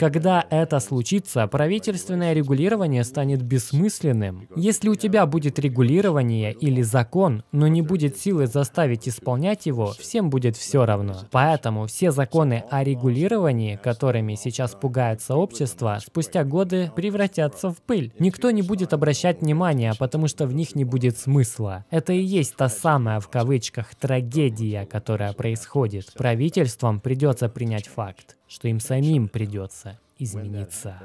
Когда это случится, правительственное регулирование станет бессмысленным. Если у тебя будет регулирование или закон, но не будет силы заставить исполнять его, всем будет все равно. Поэтому все законы о регулировании, которыми сейчас пугает сообщество, спустя годы превратятся в пыль. Никто не будет обращать внимания, потому что в них не будет смысла. Это и есть та самая в кавычках трагедия, которая происходит. Правительствам придется принять факт что им самим придется измениться.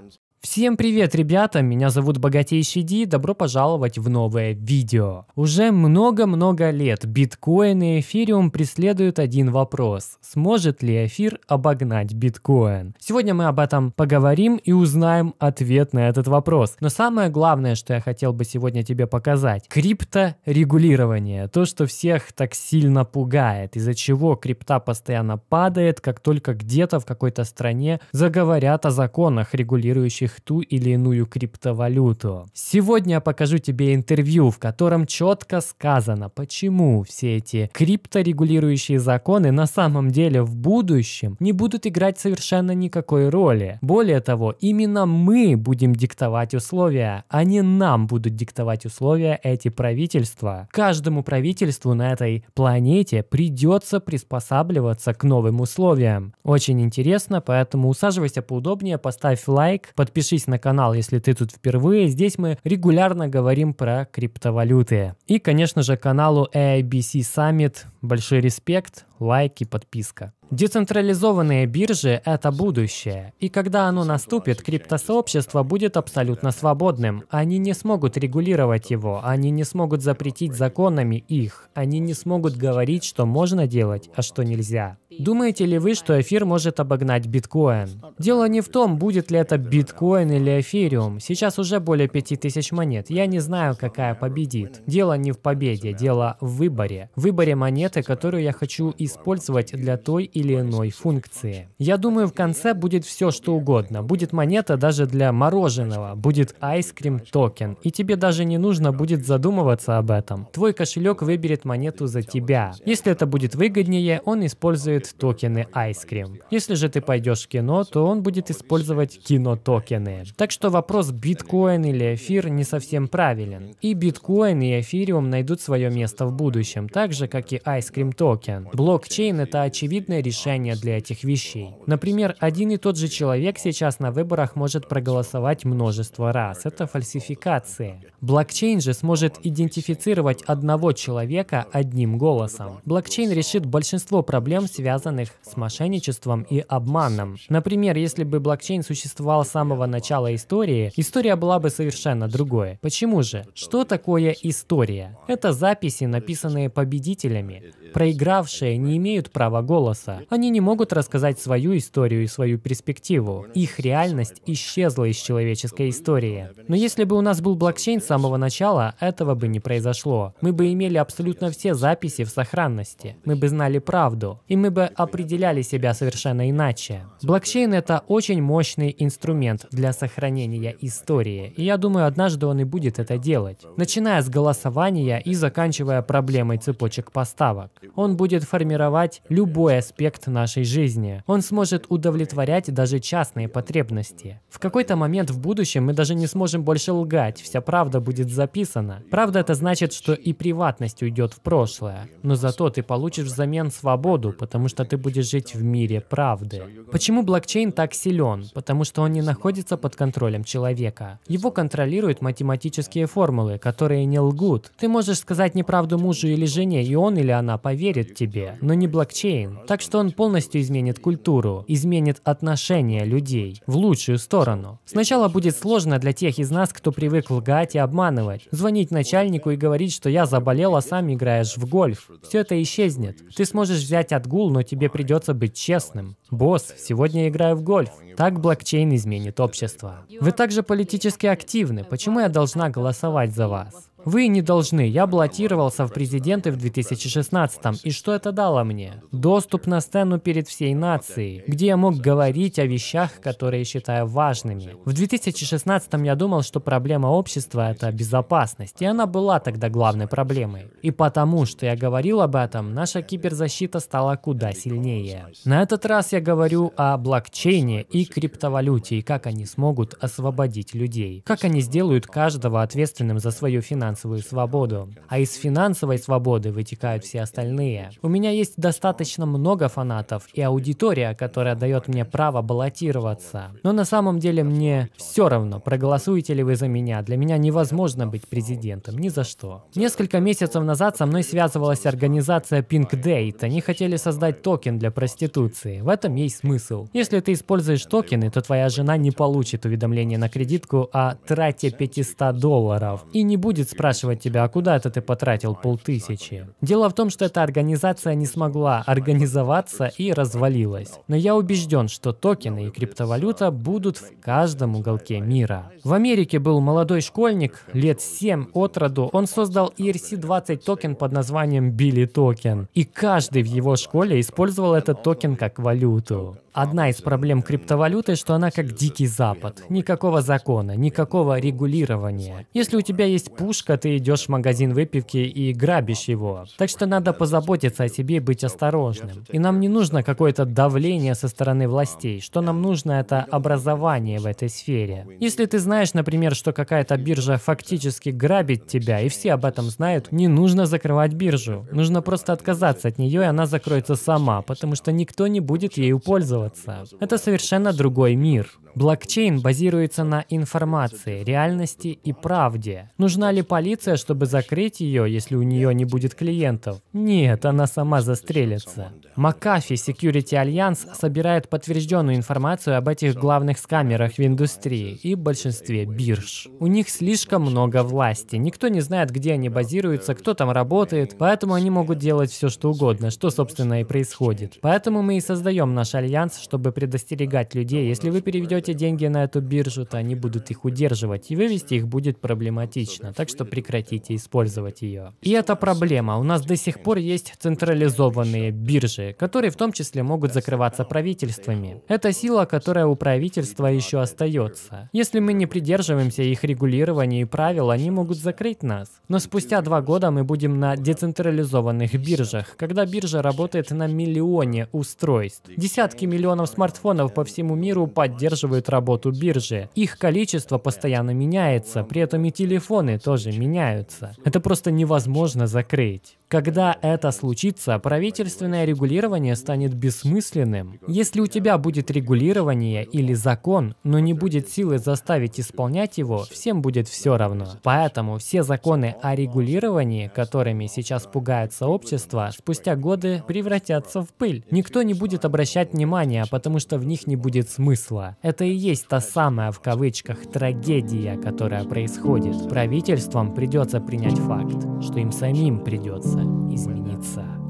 Всем привет, ребята! Меня зовут Богатейший Ди, добро пожаловать в новое видео. Уже много-много лет биткоин и эфириум преследуют один вопрос. Сможет ли эфир обогнать биткоин? Сегодня мы об этом поговорим и узнаем ответ на этот вопрос. Но самое главное, что я хотел бы сегодня тебе показать. Крипторегулирование. То, что всех так сильно пугает, из-за чего крипта постоянно падает, как только где-то в какой-то стране заговорят о законах, регулирующих них ту или иную криптовалюту. Сегодня я покажу тебе интервью, в котором четко сказано, почему все эти крипторегулирующие законы на самом деле в будущем не будут играть совершенно никакой роли. Более того, именно мы будем диктовать условия, а не нам будут диктовать условия эти правительства. Каждому правительству на этой планете придется приспосабливаться к новым условиям. Очень интересно, поэтому усаживайся поудобнее, поставь лайк, подписывайся подпишись на канал, если ты тут впервые. Здесь мы регулярно говорим про криптовалюты. И, конечно же, каналу AIBC Summit большой респект, лайк и подписка. Децентрализованные биржи — это будущее. И когда оно наступит, криптосообщество будет абсолютно свободным. Они не смогут регулировать его, они не смогут запретить законами их, они не смогут говорить, что можно делать, а что нельзя. Думаете ли вы, что эфир может обогнать биткоин? Дело не в том, будет ли это биткоин или эфириум. Сейчас уже более 5000 монет. Я не знаю, какая победит. Дело не в победе, дело в выборе. В выборе монеты, которую я хочу использовать для той или иной функции. Я думаю, в конце будет все, что угодно. Будет монета даже для мороженого, будет айскрим токен. И тебе даже не нужно будет задумываться об этом. Твой кошелек выберет монету за тебя. Если это будет выгоднее, он использует использует токены Ice Cream. Если же ты пойдешь в кино, то он будет использовать кинотокены. Так что вопрос биткоин или эфир не совсем правилен. И биткоин, и эфириум найдут свое место в будущем, так же, как и Ice Cream токен. Блокчейн — это очевидное решение для этих вещей. Например, один и тот же человек сейчас на выборах может проголосовать множество раз. Это фальсификация. Блокчейн же сможет идентифицировать одного человека одним голосом. Блокчейн решит большинство проблем, связанных связанных с мошенничеством и обманом. Например, если бы блокчейн существовал с самого начала истории, история была бы совершенно другой. Почему же? Что такое история? Это записи, написанные победителями. Проигравшие не имеют права голоса. Они не могут рассказать свою историю и свою перспективу. Их реальность исчезла из человеческой истории. Но если бы у нас был блокчейн с самого начала, этого бы не произошло. Мы бы имели абсолютно все записи в сохранности. Мы бы знали правду. И мы бы определяли себя совершенно иначе. Блокчейн — это очень мощный инструмент для сохранения истории, и я думаю, однажды он и будет это делать, начиная с голосования и заканчивая проблемой цепочек поставок. Он будет формировать любой аспект нашей жизни. Он сможет удовлетворять даже частные потребности. В какой-то момент в будущем мы даже не сможем больше лгать, вся правда будет записана. Правда это значит, что и приватность уйдет в прошлое, но зато ты получишь взамен свободу, потому что что ты будешь жить в мире правды. Почему блокчейн так силен? Потому что он не находится под контролем человека. Его контролируют математические формулы, которые не лгут. Ты можешь сказать неправду мужу или жене, и он или она поверит тебе, но не блокчейн. Так что он полностью изменит культуру, изменит отношения людей в лучшую сторону. Сначала будет сложно для тех из нас, кто привык лгать и обманывать, звонить начальнику и говорить, что я заболел, а сам играешь в гольф. Все это исчезнет. Ты сможешь взять отгул, но тебе придется быть честным. Босс, сегодня играю в гольф. Так блокчейн изменит общество. Вы также политически активны. Почему я должна голосовать за вас? Вы не должны. Я баллотировался в президенты в 2016 м и что это дало мне? Доступ на сцену перед всей нацией, где я мог говорить о вещах, которые считаю важными. В 2016 м я думал, что проблема общества — это безопасность, и она была тогда главной проблемой. И потому, что я говорил об этом, наша киберзащита стала куда сильнее. На этот раз я говорю о блокчейне и криптовалюте, и как они смогут освободить людей. Как они сделают каждого ответственным за свое финансовое финансовую свободу. А из финансовой свободы вытекают все остальные. У меня есть достаточно много фанатов и аудитория, которая дает мне право баллотироваться. Но на самом деле мне все равно, проголосуете ли вы за меня. Для меня невозможно быть президентом, ни за что. Несколько месяцев назад со мной связывалась организация Pink Date. Они хотели создать токен для проституции. В этом есть смысл. Если ты используешь токены, то твоя жена не получит уведомление на кредитку о трате 500 долларов и не будет спрашивать спрашивать тебя, а куда это ты потратил полтысячи? Дело в том, что эта организация не смогла организоваться и развалилась. Но я убежден, что токены и криптовалюта будут в каждом уголке мира. В Америке был молодой школьник, лет 7 от роду, он создал ERC-20 токен под названием Билли токен. И каждый в его школе использовал этот токен как валюту. Одна из проблем криптовалюты, что она как дикий запад. Никакого закона, никакого регулирования. Если у тебя есть пушка, фишка, ты идешь в магазин выпивки и грабишь его. Так что надо позаботиться о себе и быть осторожным. И нам не нужно какое-то давление со стороны властей. Что нам нужно, это образование в этой сфере. Если ты знаешь, например, что какая-то биржа фактически грабит тебя, и все об этом знают, не нужно закрывать биржу. Нужно просто отказаться от нее, и она закроется сама, потому что никто не будет ею пользоваться. Это совершенно другой мир. Блокчейн базируется на информации, реальности и правде. Нужна ли полиция, чтобы закрыть ее, если у нее не будет клиентов. Нет, она сама застрелится. Макафи Security Alliance собирает подтвержденную информацию об этих главных скамерах в индустрии и большинстве бирж. У них слишком много власти, никто не знает, где они базируются, кто там работает, поэтому они могут делать все, что угодно, что, собственно, и происходит. Поэтому мы и создаем наш альянс, чтобы предостерегать людей, если вы переведете деньги на эту биржу, то они будут их удерживать, и вывести их будет проблематично. Так что прекратите использовать ее. И это проблема. У нас до сих пор есть централизованные биржи, которые в том числе могут закрываться правительствами. Это сила, которая у правительства еще остается. Если мы не придерживаемся их регулирования и правил, они могут закрыть нас. Но спустя два года мы будем на децентрализованных биржах, когда биржа работает на миллионе устройств. Десятки миллионов смартфонов по всему миру поддерживают работу биржи. Их количество постоянно меняется, при этом и телефоны тоже меняются. Это просто невозможно закрыть. Когда это случится, правительственное регулирование станет бессмысленным. Если у тебя будет регулирование или закон, но не будет силы заставить исполнять его, всем будет все равно. Поэтому все законы о регулировании, которыми сейчас пугается общество, спустя годы превратятся в пыль. Никто не будет обращать внимания, потому что в них не будет смысла. Это и есть та самая, в кавычках, трагедия, которая происходит. Правительствам придется принять факт, что им самим придется измениться.